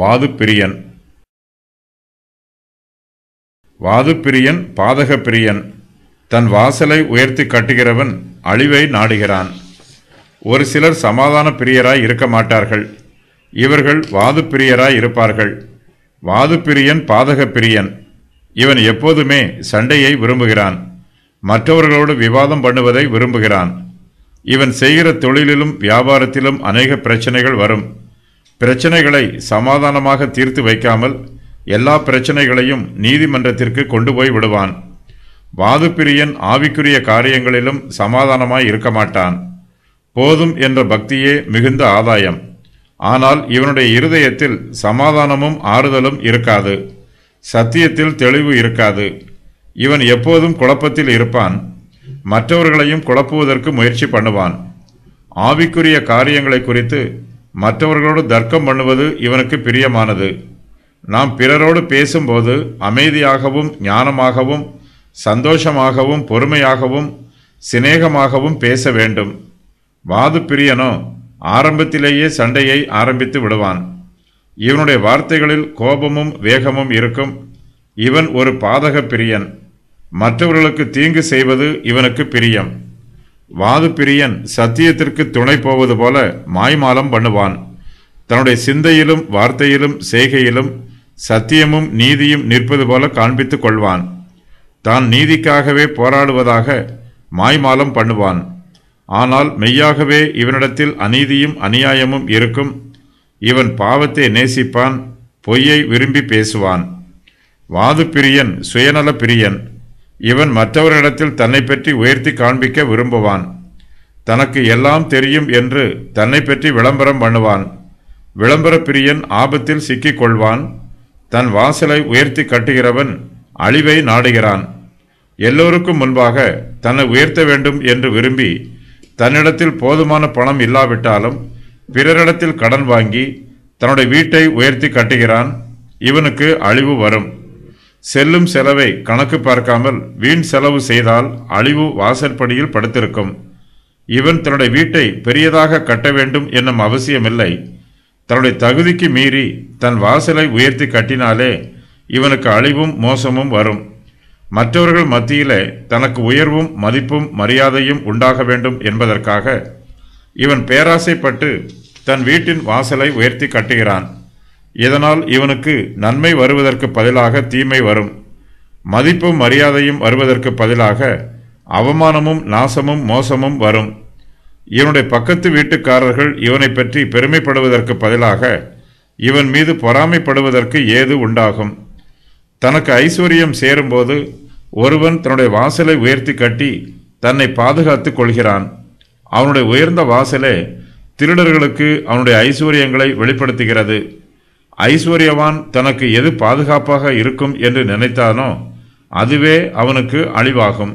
வாதுப்பிரியன் வாதுப்பிரியன் பாதகப்பிரியன் தன் வாசலை உயர்த்தி கட்டுகிறவன் அழிவை நாடுகிறான் ஒரு சிலர் சமாதான பிரியராய் இருக்க மாட்டார்கள் இவர்கள் வாதுப்பிரியராய் இருப்பார்கள் வாதுப்பிரியன் பாதகப்பிரியன் இவன் எப்போதுமே சண்டையை விரும்புகிறான் மற்றவர்களோடு விவாதம் பண்ணுவதை விரும்புகிறான் இவன் செய்கிற தொழிலிலும் வியாபாரத்திலும் அநேக பிரச்சனைகள் வரும் பிரச்சனைகளை சமாதானமாக தீர்த்து வைக்காமல் எல்லா பிரச்சனைகளையும் நீதிமன்றத்திற்கு கொண்டு போய் விடுவான் வாதுப்பிரியன் ஆவிக்குரிய காரியங்களிலும் சமாதானமாய் இருக்க மாட்டான் போதும் என்ற பக்தியே மிகுந்த ஆதாயம் ஆனால் இவனுடைய இருதயத்தில் சமாதானமும் ஆறுதலும் இருக்காது சத்தியத்தில் தெளிவு இருக்காது இவன் எப்போதும் குழப்பத்தில் இருப்பான் மற்றவர்களையும் குழப்புவதற்கு முயற்சி பண்ணுவான் ஆவிக்குரிய காரியங்களை குறித்து மற்றவர்களோடு தர்க்கம் பண்ணுவது இவனுக்கு பிரியமானது நாம் பிறரோடு பேசும்போது அமைதியாகவும் ஞானமாகவும் சந்தோஷமாகவும் பொறுமையாகவும் சிநேகமாகவும் பேச வேண்டும் வாது பிரியனோ ஆரம்பத்திலேயே சண்டையை ஆரம்பித்து விடுவான் இவனுடைய வார்த்தைகளில் கோபமும் வேகமும் இருக்கும் இவன் ஒரு பாதக பிரியன் மற்றவர்களுக்கு தீங்கு செய்வது இவனுக்கு பிரியம் வாதப்பிரியன் சத்தியத்திற்கு துணை போவது போல மாய்மாலம் பண்ணுவான் தன்னுடைய சிந்தையிலும் வார்த்தையிலும் செய்கையிலும் சத்தியமும் நீதியும் நிற்பது போல காண்பித்துக் கொள்வான் தான் நீதிக்காகவே போராடுவதாக மாய்மாலம் பண்ணுவான் ஆனால் மெய்யாகவே இவனிடத்தில் அநீதியும் அநியாயமும் இருக்கும் இவன் பாவத்தை நேசிப்பான் பொய்யை விரும்பி பேசுவான் வாது பிரியன் சுயநல பிரியன் இவன் மற்றவர்களிடத்தில் தன்னை பற்றி உயர்த்தி காண்பிக்க விரும்புவான் தனக்கு எல்லாம் தெரியும் என்று தன்னை பற்றி விளம்பரம் பண்ணுவான் விளம்பர பிரியன் ஆபத்தில் கொள்வான் தன் வாசலை உயர்த்தி கட்டுகிறவன் அழிவை நாடுகிறான் எல்லோருக்கும் முன்பாக தன்னை உயர்த்த வேண்டும் என்று விரும்பி தன்னிடத்தில் போதுமான பணம் இல்லாவிட்டாலும் பிறரிடத்தில் கடன் வாங்கி தன்னுடைய வீட்டை உயர்த்தி கட்டுகிறான் இவனுக்கு அழிவு வரும் செல்லும் செலவை கணக்கு பார்க்காமல் வீண் செலவு செய்தால் அழிவு வாசற்படியில் படுத்திருக்கும் இவன் தன்னுடைய வீட்டை பெரியதாக கட்ட வேண்டும் என்னும் அவசியமில்லை தன்னுடைய தகுதிக்கு மீறி தன் வாசலை உயர்த்தி கட்டினாலே இவனுக்கு அழிவும் மோசமும் வரும் மற்றவர்கள் மத்தியிலே தனக்கு உயர்வும் மதிப்பும் மரியாதையும் உண்டாக வேண்டும் என்பதற்காக இவன் பேராசைப்பட்டு தன் வீட்டின் வாசலை உயர்த்தி கட்டுகிறான் இதனால் இவனுக்கு நன்மை வருவதற்கு பதிலாக தீமை வரும் மதிப்பும் மரியாதையும் வருவதற்கு பதிலாக அவமானமும் நாசமும் மோசமும் வரும் இவனுடைய பக்கத்து வீட்டுக்காரர்கள் இவனை பற்றி பெருமைப்படுவதற்கு பதிலாக இவன் மீது பொறாமைப்படுவதற்கு ஏது உண்டாகும் தனக்கு ஐஸ்வர்யம் சேரும்போது ஒருவன் தன்னுடைய வாசலை உயர்த்தி கட்டி தன்னை பாதுகாத்து கொள்கிறான் அவனுடைய உயர்ந்த வாசலே திருடர்களுக்கு அவனுடைய ஐஸ்வர்யங்களை வெளிப்படுத்துகிறது ஐஸ்வர்யவான் தனக்கு எது பாதுகாப்பாக இருக்கும் என்று நினைத்தானோ அதுவே அவனுக்கு அழிவாகும்